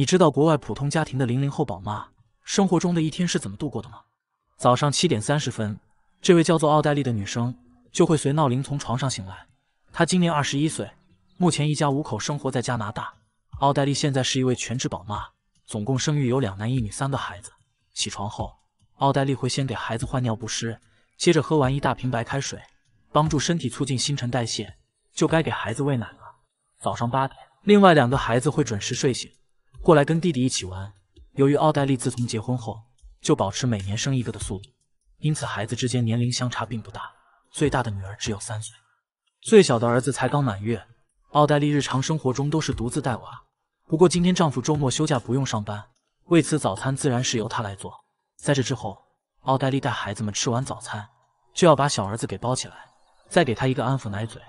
你知道国外普通家庭的零零后宝妈生活中的一天是怎么度过的吗？早上七点三十分，这位叫做奥黛丽的女生就会随闹铃从床上醒来。她今年二十一岁，目前一家五口生活在加拿大。奥黛丽现在是一位全职宝妈，总共生育有两男一女三个孩子。起床后，奥黛丽会先给孩子换尿不湿，接着喝完一大瓶白开水，帮助身体促进新陈代谢。就该给孩子喂奶了。早上八点，另外两个孩子会准时睡醒。过来跟弟弟一起玩。由于奥黛丽自从结婚后就保持每年生一个的速度，因此孩子之间年龄相差并不大，最大的女儿只有三岁，最小的儿子才刚满月。奥黛丽日常生活中都是独自带娃，不过今天丈夫周末休假不用上班，为此早餐自然是由她来做。在这之后，奥黛丽带孩子们吃完早餐，就要把小儿子给包起来，再给他一个安抚奶嘴，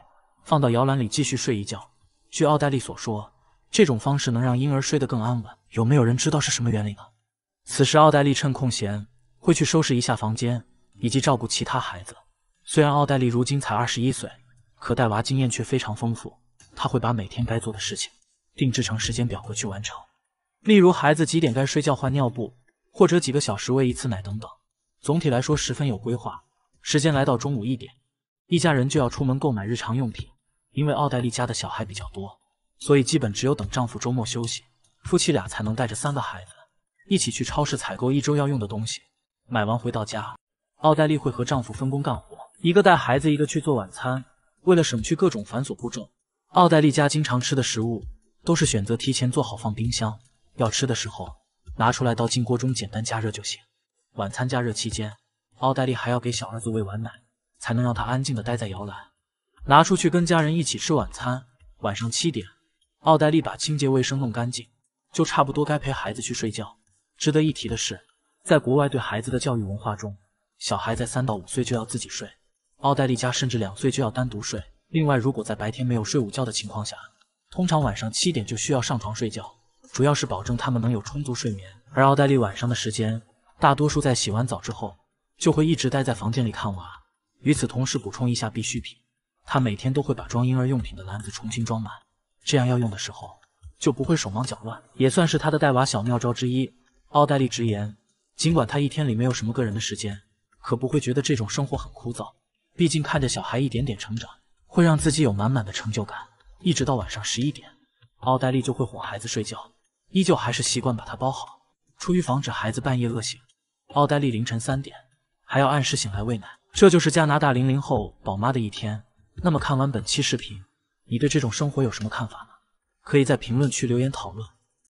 放到摇篮里继续睡一觉。据奥黛丽所说。这种方式能让婴儿睡得更安稳，有没有人知道是什么原理呢？此时，奥黛丽趁空闲会去收拾一下房间，以及照顾其他孩子。虽然奥黛丽如今才二十一岁，可带娃经验却非常丰富。她会把每天该做的事情定制成时间表格去完成，例如孩子几点该睡觉、换尿布，或者几个小时喂一次奶等等。总体来说十分有规划。时间来到中午一点，一家人就要出门购买日常用品，因为奥黛丽家的小孩比较多。所以，基本只有等丈夫周末休息，夫妻俩才能带着三个孩子一起去超市采购一周要用的东西。买完回到家，奥黛丽会和丈夫分工干活，一个带孩子，一个去做晚餐。为了省去各种繁琐步骤，奥黛丽家经常吃的食物都是选择提前做好放冰箱，要吃的时候拿出来倒进锅中简单加热就行。晚餐加热期间，奥黛丽还要给小儿子喂完奶，才能让他安静的待在摇篮，拿出去跟家人一起吃晚餐。晚上七点。奥黛丽把清洁卫生弄干净，就差不多该陪孩子去睡觉。值得一提的是，在国外对孩子的教育文化中，小孩在三到五岁就要自己睡，奥黛丽家甚至两岁就要单独睡。另外，如果在白天没有睡午觉的情况下，通常晚上七点就需要上床睡觉，主要是保证他们能有充足睡眠。而奥黛丽晚上的时间，大多数在洗完澡之后就会一直待在房间里看娃。与此同时，补充一下必需品，她每天都会把装婴儿用品的篮子重新装满。这样要用的时候就不会手忙脚乱，也算是他的带娃小妙招之一。奥黛丽直言，尽管她一天里没有什么个人的时间，可不会觉得这种生活很枯燥。毕竟看着小孩一点点成长，会让自己有满满的成就感。一直到晚上十一点，奥黛丽就会哄孩子睡觉，依旧还是习惯把他包好。出于防止孩子半夜饿醒，奥黛丽凌晨三点还要按时醒来喂奶。这就是加拿大零零后宝妈的一天。那么看完本期视频。你对这种生活有什么看法呢？可以在评论区留言讨论。